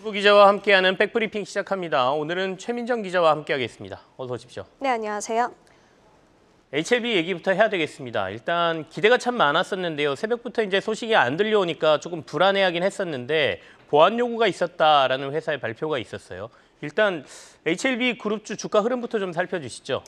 부 기자와 함께하는 백브리핑 시작합니다. 오늘은 최민정 기자와 함께하겠습니다. 어서 오십시오. 네, 안녕하세요. HLB 얘기부터 해야 되겠습니다. 일단 기대가 참 많았었는데요. 새벽부터 이제 소식이 안 들려오니까 조금 불안해하긴 했었는데 보안 요구가 있었다라는 회사의 발표가 있었어요. 일단 HLB 그룹주 주가 흐름부터 좀 살펴주시죠.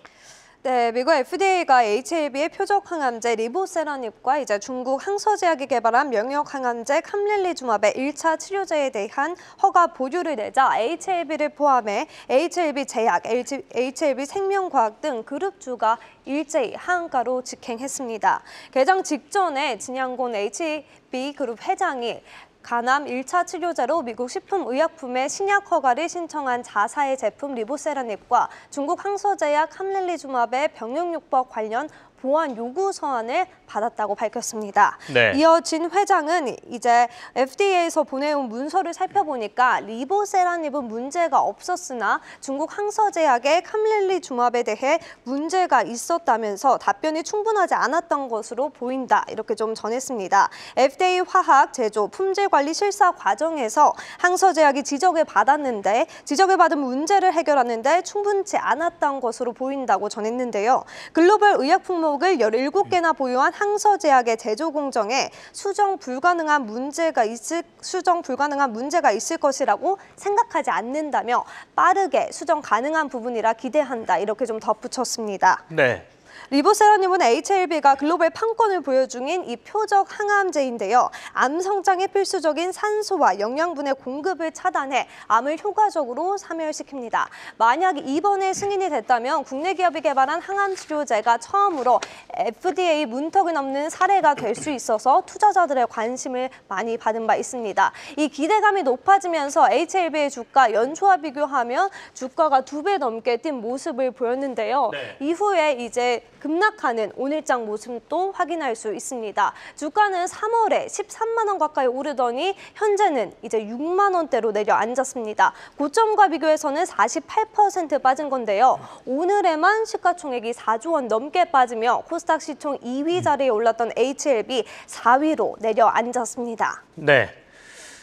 네, 미국 FDA가 HAB의 표적 항암제 리보세라닙과 이제 중국 항서제약이 개발한 명역 항암제 캄릴리주맙의 1차 치료제에 대한 허가 보류를 내자 HAB를 포함해 HAB 제약, HAB 생명과학 등 그룹주가 일제히 하한가로 직행했습니다. 개장 직전에 진양곤 HB 그룹 회장이 간암 1차 치료제로 미국 식품의약품의 신약 허가를 신청한 자사의 제품 리보세라닙과 중국 항소제약 함릴리주마베 병용요법 관련 보완 요구 서한을 받았다고 밝혔습니다. 네. 이어 진 회장은 이제 FDA에서 보내온 문서를 살펴보니까 리보세라닙은 문제가 없었으나 중국 항서제약의 캄릴리 주합에 대해 문제가 있었다면서 답변이 충분하지 않았던 것으로 보인다 이렇게 좀 전했습니다. FDA 화학 제조 품질 관리 실사 과정에서 항서제약이 지적을 받았는데 지적을 받은 문제를 해결하는데 충분치 않았던 것으로 보인다고 전했는데요. 글로벌 의약품목 가옥을 17개나 보유한 항서제약의 제조 공정에 수정 불가능한 문제가 있을 수정 불가능한 문제가 있을 것이라고 생각하지 않는다며 빠르게 수정 가능한 부분이라 기대한다 이렇게 좀 덧붙였습니다. 네. 리보세라님은 HLB가 글로벌 판권을 보여 중인 이 표적 항암제인데요. 암 성장에 필수적인 산소와 영양분의 공급을 차단해 암을 효과적으로 사멸시킵니다. 만약 이번에 승인이 됐다면 국내 기업이 개발한 항암 치료제가 처음으로 FDA 문턱을 넘는 사례가 될 수 있어서 투자자들의 관심을 많이 받은 바 있습니다. 이 기대감이 높아지면서 HLB의 주가 연초와 비교하면 주가가 두 배 넘게 뛴 모습을 보였는데요. 네. 이후에 이제 급락하는 오늘장 모습도 확인할 수 있습니다. 주가는 3월에 13만 원 가까이 오르더니 현재는 이제 6만 원대로 내려앉았습니다. 고점과 비교해서는 48% 빠진 건데요. 오늘에만 시가총액이 4조 원 넘게 빠지며 코스닥 시총 2위 자리에 올랐던 HLB 4위로 내려앉았습니다. 네.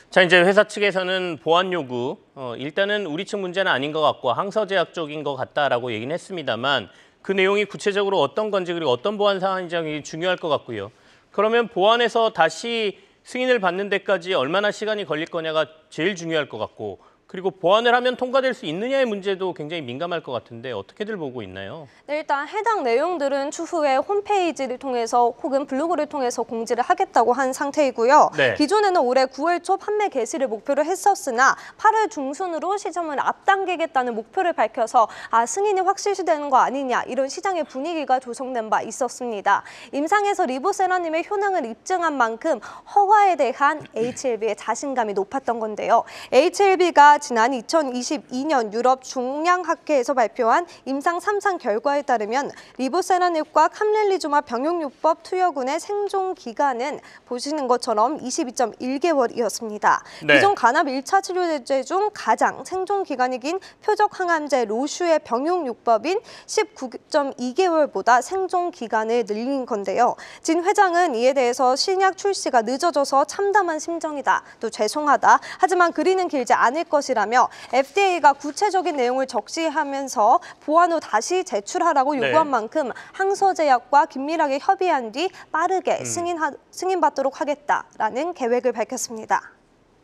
자 이제 회사 측에서는 보안 요구 어, 일단은 우리 측 문제는 아닌 것 같고 항서제약 쪽인 것 같다라고 얘기는 했습니다만 그 내용이 구체적으로 어떤 건지 그리고 어떤 보안 사항인지 중요할 것 같고요. 그러면 보안에서 다시 승인을 받는 데까지 얼마나 시간이 걸릴 거냐가 제일 중요할 것 같고 그리고 보완을 하면 통과될 수 있느냐의 문제도 굉장히 민감할 것 같은데 어떻게들 보고 있나요? 네, 일단 해당 내용들은 추후에 홈페이지를 통해서 혹은 블로그를 통해서 공지를 하겠다고 한 상태이고요. 네. 기존에는 올해 9월 초 판매 개시를 목표로 했었으나 8월 중순으로 시점을 앞당기겠다는 목표를 밝혀서 아 승인이 확실시되는 거 아니냐 이런 시장의 분위기가 조성된 바 있었습니다. 임상에서 리보세라님의 효능을 입증한 만큼 허가에 대한 HLB의 자신감이 높았던 건데요. HLB가 지난 2022년 유럽 중량학회에서 발표한 임상 3상 결과에 따르면 리보세라닙과 캄렐리조마 병용요법 투여군의 생존 기간은 보시는 것처럼 22.1개월이었습니다. 네. 기존 간암 1차 치료제 중 가장 생존 기간이 긴 표적 항암제 로슈의 병용요법인 19.2개월보다 생존 기간을 늘린 건데요. 진 회장은 이에 대해서 신약 출시가 늦어져서 참담한 심정이다. 또 죄송하다. 하지만 그리는 길지 않을 것이 것이라며 FDA가 구체적인 내용을 적시하면서 보안후 다시 제출하라고 네. 요구한 네. 만큼 항소제약과 긴밀하게 협의한 뒤 빠르게 음. 승인하, 승인받도록 하겠다라는 계획을 밝혔습니다.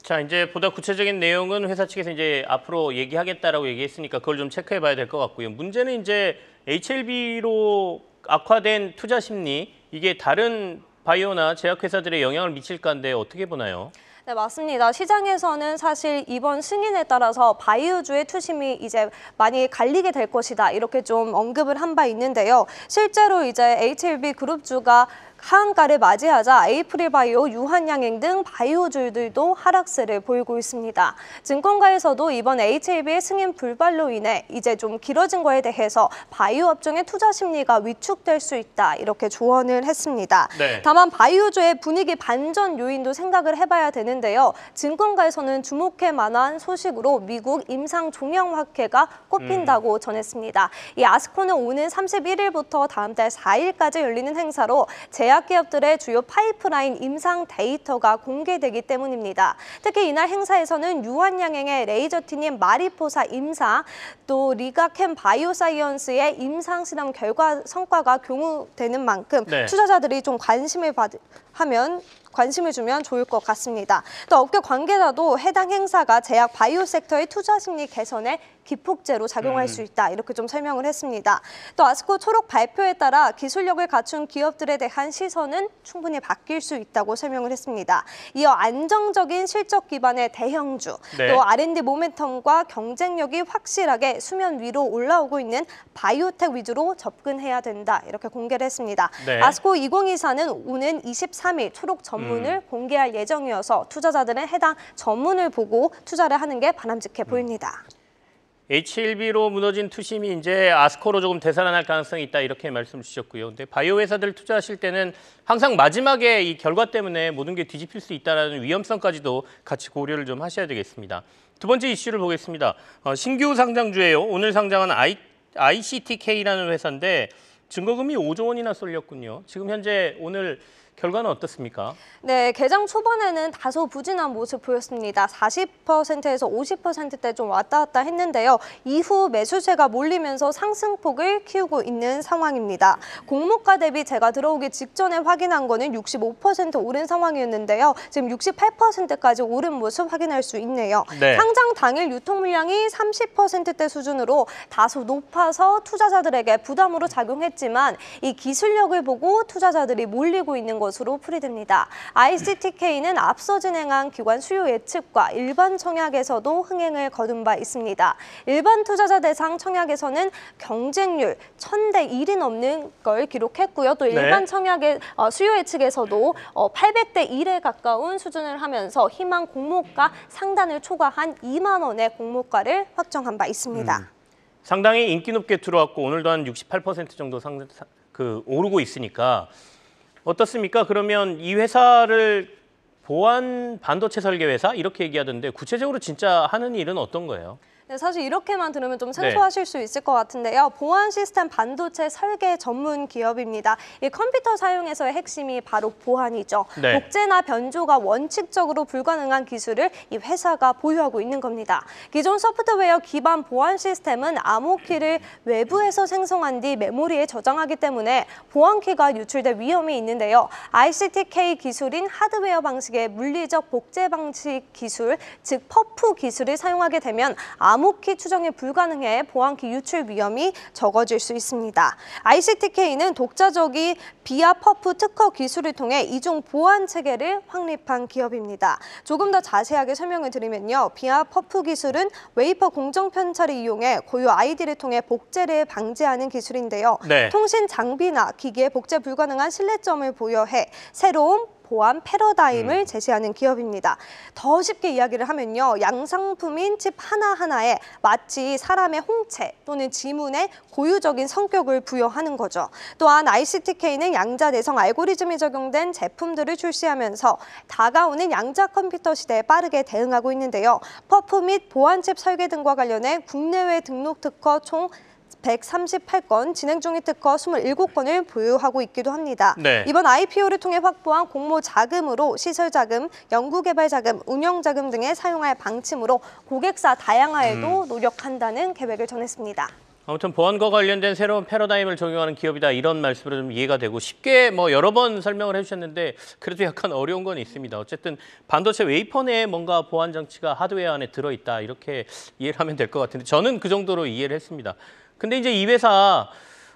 자, 이제 보다 구체적인 내용은 회사 측에서 이제 앞으로 얘기하겠다라고 얘기했으니까 그걸 좀 체크해 봐야 될 것 같고요. 문제는 이제 HLB로 악화된 투자 심리, 이게 다른 바이오나 제약회사들의 영향을 미칠건데 어떻게 보나요? 네, 맞습니다. 시장에서는 사실 이번 승인에 따라서 바이오주의 투심이 이제 많이 갈리게 될 것이다. 이렇게 좀 언급을 한 바 있는데요. 실제로 이제 HLB 그룹주가 하한가를 맞이하자 에이프릴바이오, 유한양행 등 바이오주들도 하락세를 보이고 있습니다. 증권가에서도 이번 HAB의 승인 불발로 인해 이제 좀 길어진 거에 대해서 바이오 업종의 투자 심리가 위축될 수 있다 이렇게 조언을 했습니다. 네. 다만 바이오주의 분위기 반전 요인도 생각을 해봐야 되는데요. 증권가에서는 주목해 만한 소식으로 미국 임상 종양학회가 꼽힌다고 음. 전했습니다. 이 아스코는 오는 31일부터 다음 달 4일까지 열리는 행사로 제약 제약기업들의 주요 파이프라인 임상 데이터가 공개되기 때문입니다. 특히 이날 행사에서는 유한양행의 레이저티님 마리포사 임상, 또 리가캠 바이오사이언스의 임상실험 결과 성과가 교무되는 만큼 네. 투자자들이 좀 관심을 받, 하면 관심을 주면 좋을 것 같습니다. 또 업계 관계자도 해당 행사가 제약 바이오 섹터의 투자 심리 개선에 기폭제로 작용할 음. 수 있다 이렇게 좀 설명을 했습니다. 또 아스코 초록 발표에 따라 기술력을 갖춘 기업들에 대한 시선은 충분히 바뀔 수 있다고 설명을 했습니다. 이어 안정적인 실적 기반의 대형주 네. 또 R&D 모멘텀과 경쟁력이 확실하게 수면 위로 올라오고 있는 바이오텍 위주로 접근해야 된다 이렇게 공개를 했습니다. 네. 아스코 2024는 오는 23일 초록 전문을 음. 공개할 예정이어서 투자자들은 해당 전문을 보고 투자를 하는 게 바람직해 음. 보입니다. 음. H1B로 무너진 투심이 이제 아스코로 조금 되살아날 가능성이 있다 이렇게 말씀 주셨고요. 근데 바이오 회사들 투자하실 때는 항상 마지막에 이 결과 때문에 모든 게 뒤집힐 수 있다라는 위험성까지도 같이 고려를 좀 하셔야 되겠습니다. 두 번째 이슈를 보겠습니다. 어, 신규 상장주예요. 오늘 상장한 I, ICTK라는 회사인데 증거금이 5조 원이나 쏠렸군요. 지금 현재 오늘 결과는 어떻습니까? 네, 개장 초반에는 다소 부진한 모습 보였습니다. 40%에서 50%대 좀 왔다 갔다 했는데요. 이후 매수세가 몰리면서 상승폭을 키우고 있는 상황입니다. 공모가 대비 제가 들어오기 직전에 확인한 거는 65% 오른 상황이었는데요. 지금 68%까지 오른 모습 확인할 수 있네요. 네. 상장 당일 유통 물량이 30%대 수준으로 다소 높아서 투자자들에게 부담으로 작용했지만 이 기술력을 보고 투자자들이 몰리고 있는 것 것으로 풀이됩니다. ICTK는 앞서 진행한 기관 수요 예측과 일반 청약에서도 흥행을 거둔 바 있습니다. 일반 투자자 대상 청약에서는 경쟁률 1000대 1이 넘는 걸 기록했고요. 또 네. 일반 청약의 어, 수요 예측에서도 800대 어, 1에 가까운 수준을 하면서 희망 공모가 상단을 초과한 2만 원의 공모가를 확정한 바 있습니다. 음. 상당히 인기 높게 들어왔고 오늘도 한 68% 정도 상, 그 오르고 있으니까 어떻습니까? 그러면 이 회사를 보안 반도체 설계 회사 이렇게 얘기하던데 구체적으로 진짜 하는 일은 어떤 거예요? 네, 사실 이렇게만 들으면 좀 네. 생소하실 네. 수 있을 것 같은데요. 보안 시스템 반도체 설계 전문 기업입니다. 이 컴퓨터 사용에서의 핵심이 바로 보안이죠. 네. 복제나 변조가 원칙적으로 불가능한 기술을 이 회사가 보유하고 있는 겁니다. 기존 소프트웨어 기반 보안 시스템은 암호키를 외부에서 생성한 뒤 메모리에 저장하기 때문에 보안키가 유출될 위험이 있는데요. ICTK 기술인 하드웨어 방식의 물리적 복제 방식 기술, 즉 퍼프 기술을 사용하게 되면 암 암호키 추정에 불가능해 보안키 유출 위험이 적어질 수 있습니다. ICTK는 독자적인 비아 퍼프 특허 기술을 통해 이중 보안 체계를 확립한 기업입니다. 조금 더 자세하게 설명을 드리면요. 비아 퍼프 기술은 웨이퍼 공정 편차를 이용해 고유 아이디를 통해 복제를 방지하는 기술인데요. 네. 통신 장비나 기계에 복제 불가능한 실내점을 보여해 새로운 보안 패러다임을 음. 제시하는 기업입니다. 더 쉽게 이야기를 하면요. 양상품인 칩 하나하나에 마치 사람의 홍채 또는 지문에 고유적인 성격을 부여하는 거죠. 또한 ICTK는 양자 내성 알고리즘이 적용된 제품들을 출시하면서 다가오는 양자 컴퓨터 시대에 빠르게 대응하고 있는데요. 퍼프 및 보안칩 설계 등과 관련해 국내외 등록 특허 총 138건, 진행 중인 특허 27건을 보유하고 있기도 합니다. 네. 이번 IPO를 통해 확보한 공모 자금으로 시설 자금, 연구개발 자금, 운영 자금 등에 사용할 방침으로 고객사 다양화에도 음. 노력한다는 계획을 전했습니다. 아무튼 보안과 관련된 새로운 패러다임을 적용하는 기업이다 이런 말씀으로 좀 이해가 되고 쉽게 뭐 여러 번 설명을 해주셨는데 그래도 약간 어려운 건 있습니다. 어쨌든 반도체 웨이퍼 내에 뭔가 보안 장치가 하드웨어 안에 들어있다 이렇게 이해를 하면 될 것 같은데 저는 그 정도로 이해를 했습니다. 근데 이제 이 회사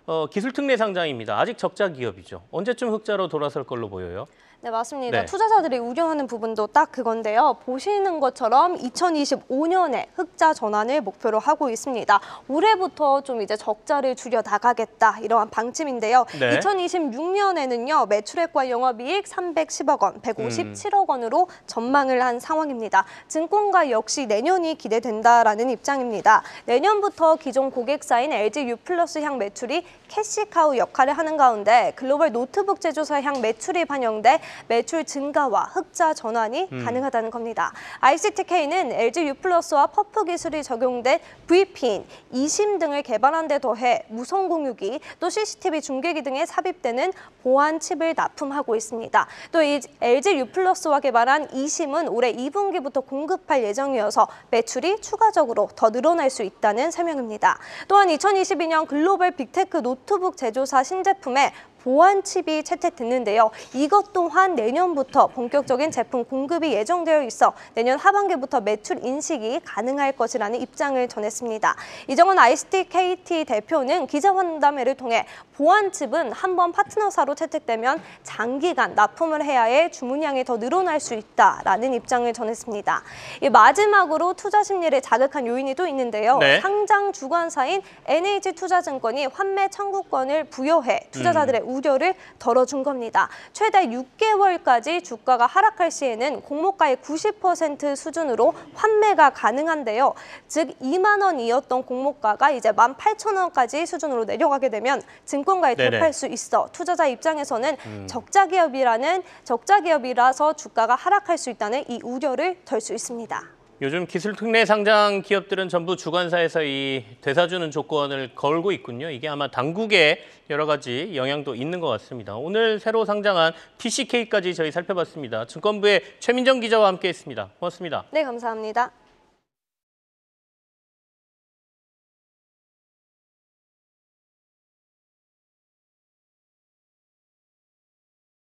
어, 기술특례 상장입니다. 아직 적자 기업이죠. 언제쯤 흑자로 돌아설 걸로 보여요? 네, 맞습니다. 네. 투자자들이 우려하는 부분도 딱 그건데요. 보시는 것처럼 2025년에 흑자 전환을 목표로 하고 있습니다. 올해부터 좀 이제 적자를 줄여 나가겠다 이러한 방침인데요. 네. 2026년에는요. 매출액과 영업이익 310억 원, 157억 원으로 전망을 한 상황입니다. 증권가 역시 내년이 기대된다라는 입장입니다. 내년부터 기존 고객사인 LG U 플러스 향 매출이 캐시카우 역할을 하는 가운데 글로벌 노트북 제조사 향 매출이 반영돼 매출 증가와 흑자 전환이 음. 가능하다는 겁니다. ICTK는 LG U+와 퍼프 기술이 적용된 V핀, 이심 등을 개발한 데 더해 무선 공유기, 또 CCTV 중계기 등에 삽입되는 보안 칩을 납품하고 있습니다. 또 LG U+와 개발한 이심은 올해 2분기부터 공급할 예정이어서 매출이 추가적으로 더 늘어날 수 있다는 설명입니다. 또한 2022년 글로벌 빅테크 노트북 제조사 신제품에 보안칩이 채택됐는데요. 이것 또한 내년부터 본격적인 제품 공급이 예정되어 있어 내년 하반기부터 매출 인식이 가능할 것이라는 입장을 전했습니다. 이정은 ICT KT 대표는 기자간담회를 통해 보안칩은 한번 파트너사로 채택되면 장기간 납품을 해야 해 주문량이 더 늘어날 수 있다라는 입장을 전했습니다. 마지막으로 투자 심리를 자극한 요인이 또 있는데요. 네. 상장 주관사인 NH투자증권이 환매 청구권을 부여해 투자자들의 음. 우려를 덜어준 겁니다. 최대 6개월까지 주가가 하락할 시에는 공모가의 90% 수준으로 환매가 가능한데요. 즉 2만 원이었던 공모가가 이제 18,000원까지 수준으로 내려가게 되면 증권가에 돌파할 수 있어 투자자 입장에서는 음. 적자 기업이라는 적자 기업이라서 주가가 하락할 수 있다는 이 우려를 덜 수 있습니다. 요즘 기술 특례 상장 기업들은 전부 주관사에서 이대사주는 조건을 걸고 있군요. 이게 아마 당국의 여러 가지 영향도 있는 것 같습니다. 오늘 새로 상장한 TCK까지 저희 살펴봤습니다. 증권부의 최민정 기자와 함께했습니다. 고맙습니다. 네, 감사합니다.